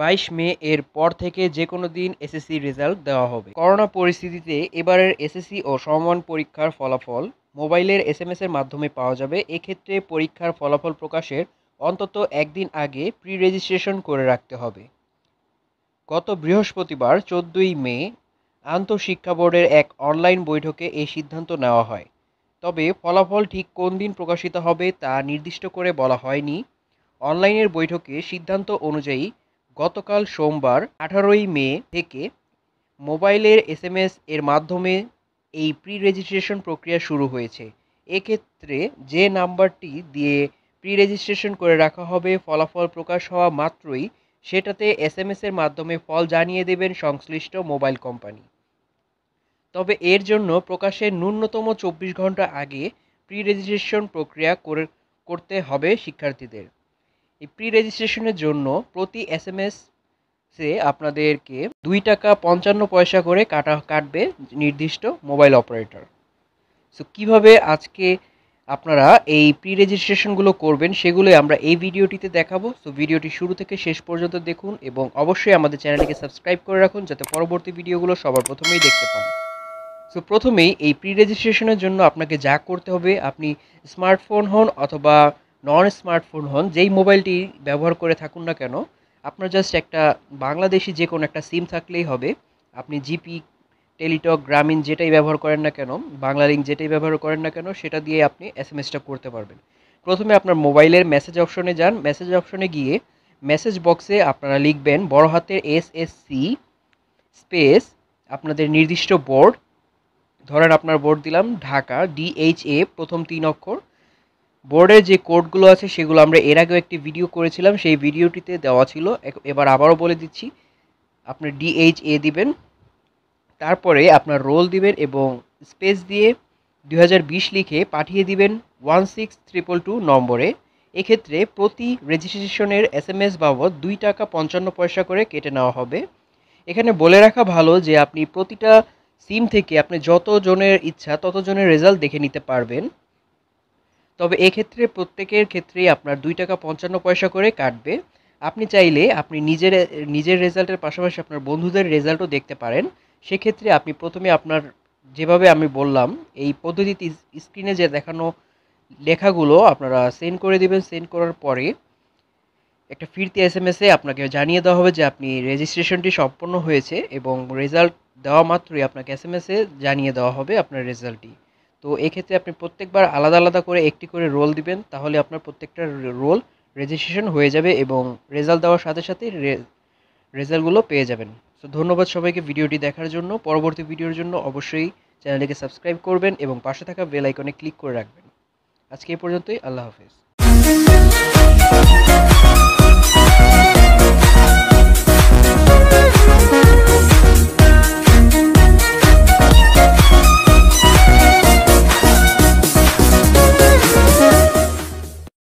বাইশ মে এর পর থেকে যে কোনো দিন এসএসসি রেজাল্ট দেওয়া হবে করোনা পরিস্থিতিতে এবারের এসএসসি ও সমমান পরীক্ষার ফলাফল মোবাইলের এস এম এর মাধ্যমে পাওয়া যাবে এক্ষেত্রে পরীক্ষার ফলাফল প্রকাশের অন্তত একদিন আগে প্রি রেজিস্ট্রেশন করে রাখতে হবে গত বৃহস্পতিবার চোদ্দই মে আন্তঃশিক্ষা বোর্ডের এক অনলাইন বৈঠকে এই সিদ্ধান্ত নেওয়া হয় তবে ফলাফল ঠিক কোন দিন প্রকাশিত হবে তা নির্দিষ্ট করে বলা হয়নি অনলাইনের বৈঠকে সিদ্ধান্ত অনুযায়ী গতকাল সোমবার আঠারোই মে থেকে মোবাইলের এসএমএস এর মাধ্যমে এই প্রি রেজিস্ট্রেশন প্রক্রিয়া শুরু হয়েছে এক্ষেত্রে যে নাম্বারটি দিয়ে প্রি রেজিস্ট্রেশন করে রাখা হবে ফলাফল প্রকাশ হওয়া মাত্রই সেটাতে এস এম এর মাধ্যমে ফল জানিয়ে দেবেন সংশ্লিষ্ট মোবাইল কোম্পানি তবে এর জন্য প্রকাশের ন্যূনতম চব্বিশ ঘন্টা আগে প্রি রেজিস্ট্রেশন প্রক্রিয়া করতে হবে শিক্ষার্থীদের এই প্রি রেজিস্ট্রেশনের জন্য প্রতি এস এম এস আপনাদেরকে দুই টাকা পঞ্চান্ন পয়সা করে কাটা কাটবে নির্দিষ্ট মোবাইল অপারেটর সো কীভাবে আজকে আপনারা এই প্রি রেজিস্ট্রেশনগুলো করবেন সেগুলোই আমরা এই ভিডিওটিতে দেখাবো সো ভিডিওটি শুরু থেকে শেষ পর্যন্ত দেখুন এবং অবশ্যই আমাদের চ্যানেলটিকে সাবস্ক্রাইব করে রাখুন যাতে পরবর্তী ভিডিওগুলো সবার প্রথমেই দেখতে পান সো প্রথমেই এই প্রি রেজিস্ট্রেশনের জন্য আপনাকে যা করতে হবে আপনি স্মার্টফোন হন অথবা নন স্মার্টফোন হন যেই মোবাইলটি ব্যবহার করে থাকুন না কেন আপনার জাস্ট একটা বাংলাদেশি যে কোনো একটা সিম থাকলেই হবে আপনি জিপি টেলিটক গ্রামীণ যেটাই ব্যবহার করেন না কেন বাংলালিঙ্ক যেটাই ব্যবহার করেন না কেন সেটা দিয়ে আপনি এস এম এসটা করতে পারবেন প্রথমে আপনার মোবাইলের মেসেজ অপশনে যান মেসেজ অপশনে গিয়ে মেসেজ বক্সে আপনারা লিখবেন বড় হাতের এস এস সি স্পেস আপনাদের নির্দিষ্ট বোর্ড ধরেন আপনার বোর্ড দিলাম ঢাকা ডিএইচএ প্রথম তিন অক্ষর বোর্ডের যে কোডগুলো আছে সেগুলো আমরা এর আগেও একটি ভিডিও করেছিলাম সেই ভিডিওটিতে দেওয়া ছিল এবার আবারও বলে দিচ্ছি আপনি ডিএইচ এ দিবেন তারপরে আপনার রোল দিবেন এবং স্পেস দিয়ে দুই লিখে পাঠিয়ে দিবেন ওয়ান সিক্স ট্রিপল টু নম্বরে এক্ষেত্রে প্রতি রেজিস্ট্রেশনের এস এম এস বাবদ দুই টাকা পঞ্চান্ন পয়সা করে কেটে নেওয়া হবে এখানে বলে রাখা ভালো যে আপনি প্রতিটা সিম থেকে আপনি যতজনের ইচ্ছা ততজনের রেজাল্ট দেখে নিতে পারবেন তবে এক্ষেত্রে প্রত্যেকের ক্ষেত্রেই আপনার দুই টাকা পঞ্চান্ন পয়সা করে কাটবে আপনি চাইলে আপনি নিজের নিজের রেজাল্টের পাশাপাশি আপনার বন্ধুদের রেজাল্টও দেখতে পারেন সেক্ষেত্রে আপনি প্রথমে আপনার যেভাবে আমি বললাম এই পদ্ধতিতে স্ক্রিনে যে দেখানো লেখাগুলো আপনারা সেন্ড করে দেবেন সেন্ড করার পরে একটা ফিরতি এস এম এসে আপনাকে জানিয়ে দেওয়া হবে যে আপনি রেজিস্ট্রেশনটি সম্পন্ন হয়েছে এবং রেজাল্ট দেওয়া মাত্রই আপনাকে এস এম এসে জানিয়ে দেওয়া হবে আপনার রেজাল্টটি তো এক্ষেত্রে আপনি প্রত্যেকবার আলাদা আলাদা করে একটি করে রোল দিবেন তাহলে আপনার প্রত্যেকটা রোল রেজিস্ট্রেশন হয়ে যাবে এবং রেজাল্ট দেওয়ার সাথে সাথে রেজাল্টগুলো পেয়ে যাবেন সো ধন্যবাদ সবাইকে ভিডিওটি দেখার জন্য পরবর্তী ভিডিওর জন্য অবশ্যই চ্যানেলটিকে সাবস্ক্রাইব করবেন এবং পাশে থাকা বেল আইকনে ক্লিক করে রাখবেন আজকে এই পর্যন্তই আল্লাহ হাফেজ